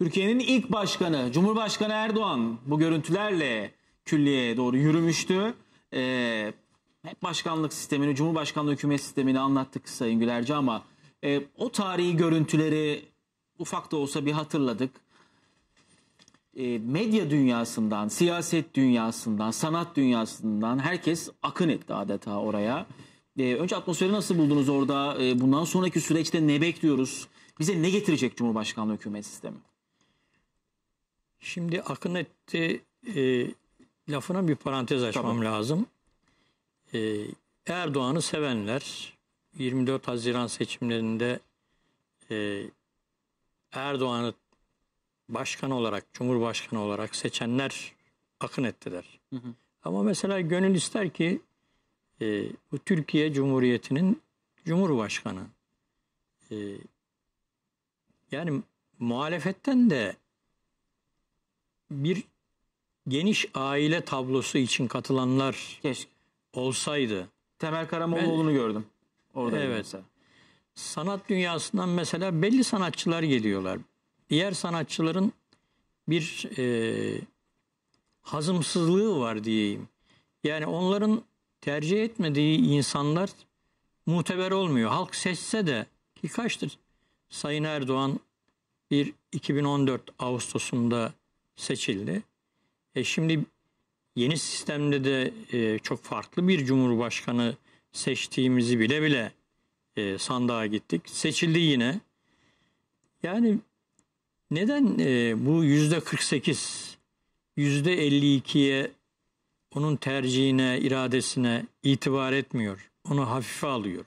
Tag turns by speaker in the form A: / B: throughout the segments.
A: Türkiye'nin ilk başkanı Cumhurbaşkanı Erdoğan bu görüntülerle külliye doğru yürümüştü. Ee, hep başkanlık sistemini, Cumhurbaşkanlığı hükümet sistemini anlattık Sayın Gülerci ama e, o tarihi görüntüleri ufak da olsa bir hatırladık. E, medya dünyasından, siyaset dünyasından, sanat dünyasından herkes akın etti adeta oraya. E, önce atmosferi nasıl buldunuz orada? E, bundan sonraki süreçte ne bekliyoruz? Bize ne getirecek Cumhurbaşkanlığı hükümet sistemi?
B: Şimdi akın etti e, lafına bir parantez açmam tamam. lazım. E, Erdoğan'ı sevenler 24 Haziran seçimlerinde e, Erdoğan'ı başkan olarak, cumhurbaşkanı olarak seçenler akın ettiler. Hı hı. Ama mesela gönül ister ki e, bu Türkiye Cumhuriyeti'nin cumhurbaşkanı. E, yani muhalefetten de bir geniş aile tablosu için katılanlar Keşke. olsaydı. Temel Karamoğluoğlu'nu ben, gördüm. Orada evet. Sanat dünyasından mesela belli sanatçılar geliyorlar. Diğer sanatçıların bir e, hazımsızlığı var diyeyim. Yani onların tercih etmediği insanlar muteber olmuyor. Halk seçse de ki kaçtır? Sayın Erdoğan bir 2014 Ağustos'unda seçildi. E şimdi yeni sistemde de e, çok farklı bir cumhurbaşkanı seçtiğimizi bile bile e, sandığa gittik. Seçildi yine. Yani neden e, bu yüzde 48, yüzde 52'ye onun tercihine, iradesine itibar etmiyor? Onu hafife alıyor.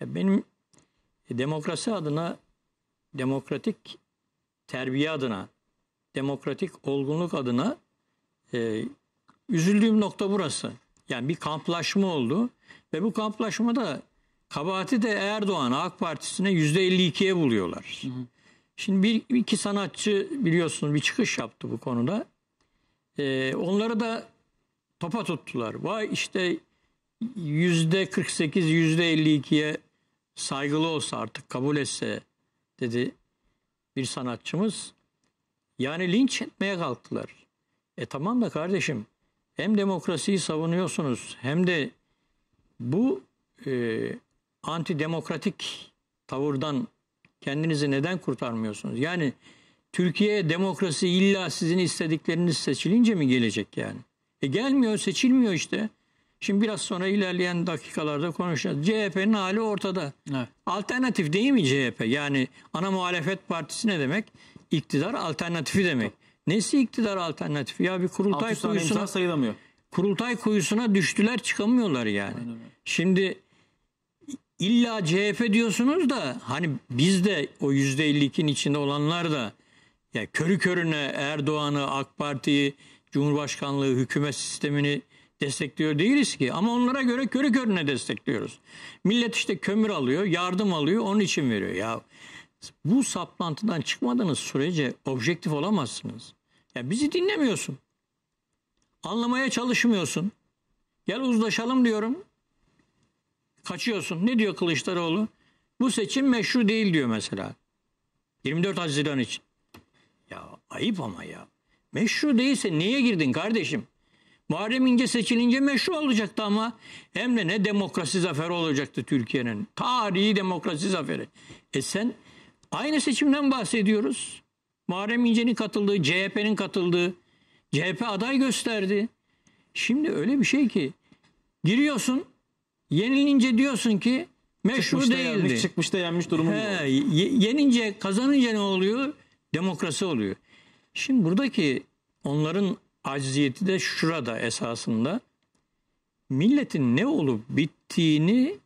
B: Ya e, benim e, demokrasi adına, demokratik terbiye adına demokratik olgunluk adına e, üzüldüğüm nokta burası. Yani bir kamplaşma oldu ve bu kamplaşmada kabahati de Erdoğan AK Partisi'ne yüzde %52'ye buluyorlar. Hı hı. Şimdi bir iki sanatçı biliyorsunuz bir çıkış yaptı bu konuda. Ee, onları da topa tuttular. Vay işte yüzde 48 yüzde 52'ye saygılı olsa artık kabul etse dedi bir sanatçımız. Yani linç etmeye kalktılar. E tamam da kardeşim hem demokrasiyi savunuyorsunuz hem de bu e, antidemokratik tavırdan kendinizi neden kurtarmıyorsunuz? Yani Türkiye demokrasi illa sizin istedikleriniz seçilince mi gelecek yani? E gelmiyor, seçilmiyor işte. Şimdi biraz sonra ilerleyen dakikalarda konuşacağız. CHP'nin hali ortada. Evet. Alternatif değil mi CHP? Yani ana muhalefet partisi ne demek? iktidar alternatifi demek. Nesi iktidar alternatifi? Ya bir kurultay kuyusuna sayılamıyor. Kurultay kuyusuna düştüler çıkamıyorlar yani. Şimdi illa CHP diyorsunuz da hani biz de o %52'nin içinde olanlar da ya körü körüne Erdoğan'ı, AK Parti'yi, Cumhurbaşkanlığı, hükümet sistemini destekliyor değiliz ki. Ama onlara göre körü körüne destekliyoruz. Millet işte kömür alıyor, yardım alıyor, onun için veriyor. Ya bu saplantıdan çıkmadığınız sürece objektif olamazsınız. Ya bizi dinlemiyorsun. Anlamaya çalışmıyorsun. Gel uzlaşalım diyorum. Kaçıyorsun. Ne diyor Kılıçdaroğlu? Bu seçim meşru değil diyor mesela. 24 Haziran için. Ya ayıp ama ya. Meşru değilse niye girdin kardeşim? Muharrem İnce seçilince meşru olacaktı ama hem de ne demokrasi zaferi olacaktı Türkiye'nin. Tarihi demokrasi zaferi. E sen Aynı seçimden bahsediyoruz. Muharrem İnce'nin katıldığı, CHP'nin katıldığı, CHP aday gösterdi. Şimdi öyle bir şey ki giriyorsun, yenilince diyorsun ki meşru çıkmış değildi. Da yenmiş, çıkmış da yenmiş durumu. He, yenince, kazanınca ne oluyor? Demokrasi oluyor. Şimdi buradaki onların acziyeti de şurada esasında. Milletin ne olup bittiğini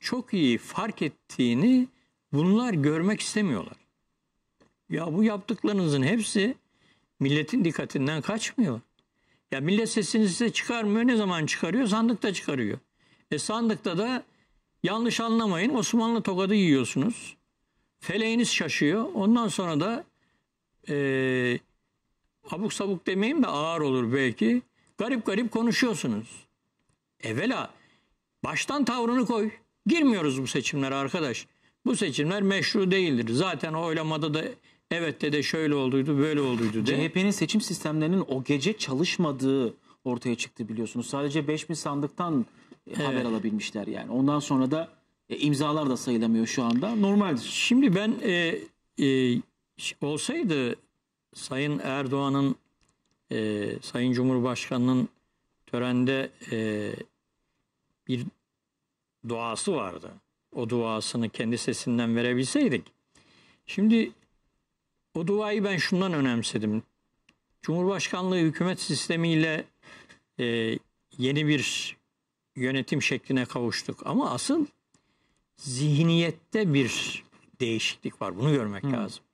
B: çok iyi fark ettiğini Bunlar görmek istemiyorlar. Ya bu yaptıklarınızın hepsi milletin dikkatinden kaçmıyor. Ya millet sesini size çıkarmıyor. Ne zaman çıkarıyor? Sandıkta çıkarıyor. E sandıkta da yanlış anlamayın Osmanlı tokadı yiyorsunuz. Feleğiniz şaşıyor. Ondan sonra da e, abuk sabuk demeyin de ağır olur belki. Garip garip konuşuyorsunuz. Evvela baştan tavrını koy. Girmiyoruz bu seçimlere arkadaş. Bu seçimler meşru değildir. Zaten o oylamada da evet de de şöyle olduydu, böyle olduydu de.
A: CHP'nin seçim sistemlerinin o gece çalışmadığı ortaya çıktı biliyorsunuz. Sadece 5000 sandıktan e, haber alabilmişler yani. Ondan sonra da e,
B: imzalar da sayılamıyor şu anda. Normaldir. Şimdi ben e, e, olsaydı Sayın Erdoğan'ın e, Sayın Cumhurbaşkanı'nın törende e, bir duası vardı o duasını kendi sesinden verebilseydik. Şimdi o duayı ben şundan önemsedim. Cumhurbaşkanlığı hükümet sistemiyle e, yeni bir yönetim şekline kavuştuk. Ama asıl zihniyette bir değişiklik var. Bunu görmek hmm. lazım.